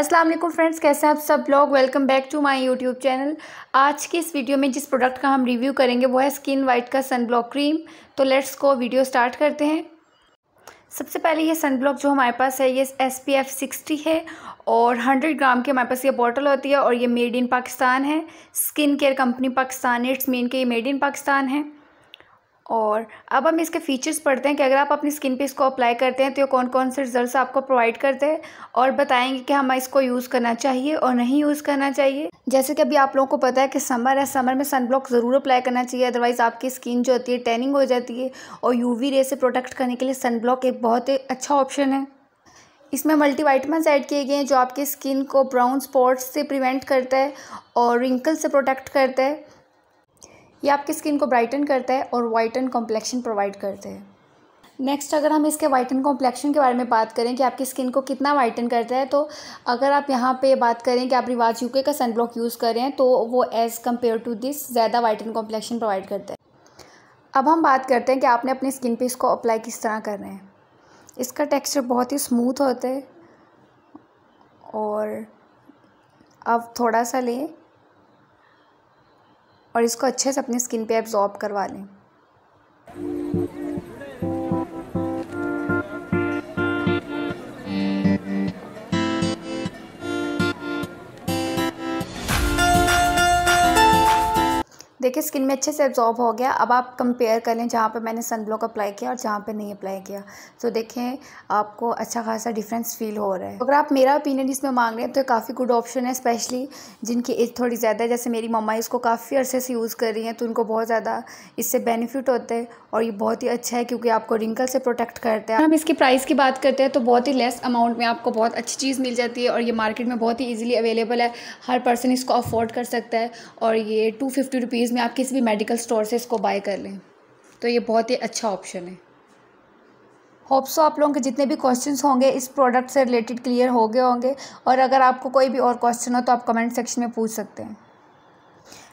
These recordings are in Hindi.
अस्सलाम वालेकुम फ्रेंड्स कैसे हैं आप सब लोग welcome back to my YouTube channel आज की इस वीडियो में जिस प्रोडक्ट का हम रिव्यू करेंगे वो है स्किन वाइट का सन ब्लॉक क्रीम तो लेट्स को वीडियो स्टार्ट करते हैं सबसे पहले ये सन ब्लॉक जो हमारे पास है ये एस पी एफ सिक्सटी है और हंड्रेड ग्राम की हमारे पास ये बॉटल होती है और ये मेड इन पाकिस्तान है skin care company Pakistan it's mean के ये मेड इन पाकिस्तान है और अब हम इसके फ़ीचर्स पढ़ते हैं कि अगर आप अपनी स्किन पे इसको अप्लाई करते हैं तो ये कौन कौन से रिजल्ट आपको प्रोवाइड करते हैं और बताएंगे कि हमें इसको यूज़ करना चाहिए और नहीं यूज़ करना चाहिए जैसे कि अभी आप लोगों को पता है कि समर है समर में सनब्लॉक ज़रूर अप्लाई करना चाहिए अदरवाइज़ आपकी स्किन जो होती है टैनिंग हो जाती है और यू रे से प्रोटेक्ट करने के लिए सनब्लॉक एक बहुत ही अच्छा ऑप्शन है इसमें वाइटमेंस ऐड किए गए हैं जो आपकी स्किन को ब्राउन स्पॉट्स से प्रिवेंट करता है और रिंकल से प्रोटेक्ट करता है ये आपकी स्किन को ब्राइटन करता है और वाइटन कॉम्प्लेक्शन प्रोवाइड करते हैं नेक्स्ट अगर हम इसके वाइटन कॉम्प्लेक्शन के बारे में बात करें कि आपकी स्किन को कितना वाइटन करता है तो अगर आप यहाँ पे बात करें कि आप रिवाज यूके का सनब्लॉक यूज़ करें तो वो एज़ कम्पेयर टू दिस ज़्यादा वाइटन कॉम्प्लेक्शन प्रोवाइड करता है अब हम बात करते हैं कि आपने अपनी स्किन पे इसको अप्लाई किस तरह कर रहे हैं इसका टेक्स्चर बहुत ही स्मूथ होता है और अब थोड़ा सा लें और इसको अच्छे से अपनी स्किन पे एब्जॉर्ब करवा लें देखिए स्किन में अच्छे से एब्जॉर्ब हो गया अब आप कंपेयर कर लें जहाँ पे मैंने सनब्लॉक अप्लाई किया और जहाँ पे नहीं अप्लाई किया तो देखें आपको अच्छा खासा डिफरेंस फील हो रहा है अगर आप मेरा ओपिनियन इसमें मांग रहे हैं तो काफ़ी गुड ऑप्शन है स्पेशली जिनकी एज थोड़ी ज़्यादा है जैसे मेरी मम्मा इसको काफ़ी अर्से से यूज़ कर रही हैं तो उनको बहुत ज़्यादा इससे बेनिफिट होते हैं और ये बहुत ही अच्छा है क्योंकि आपको रिंकल से प्रोटेक्ट करते हैं हम इसकी प्राइस की बात करते हैं तो बहुत ही लेस अमाउंट में आपको बहुत अच्छी चीज़ मिल जाती है और ये मार्केट में बहुत ही ईजिली अवेलेबल है हर पर्सन इसको अफोर्ड कर सकता है और ये टू फिफ्टी रुपीज़ में में आप किसी भी मेडिकल स्टोर से इसको बाय कर लें तो ये बहुत ही अच्छा ऑप्शन है होप्सो तो आप लोगों के जितने भी क्वेश्चन होंगे इस प्रोडक्ट से रिलेटेड क्लियर हो गए होंगे और अगर आपको कोई भी और क्वेश्चन हो तो आप कमेंट सेक्शन में पूछ सकते हैं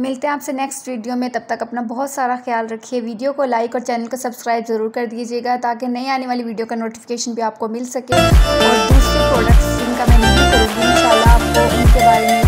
मिलते हैं आपसे नेक्स्ट वीडियो में तब तक अपना बहुत सारा ख्याल रखिए वीडियो को लाइक और चैनल को सब्सक्राइब ज़रूर कर दीजिएगा ताकि नई आने वाली वीडियो का नोटिफिकेशन भी आपको मिल सके और दूसरे प्रोडक्ट्स जिनका मैं नहीं करूँगी इन आपको उनके बारे में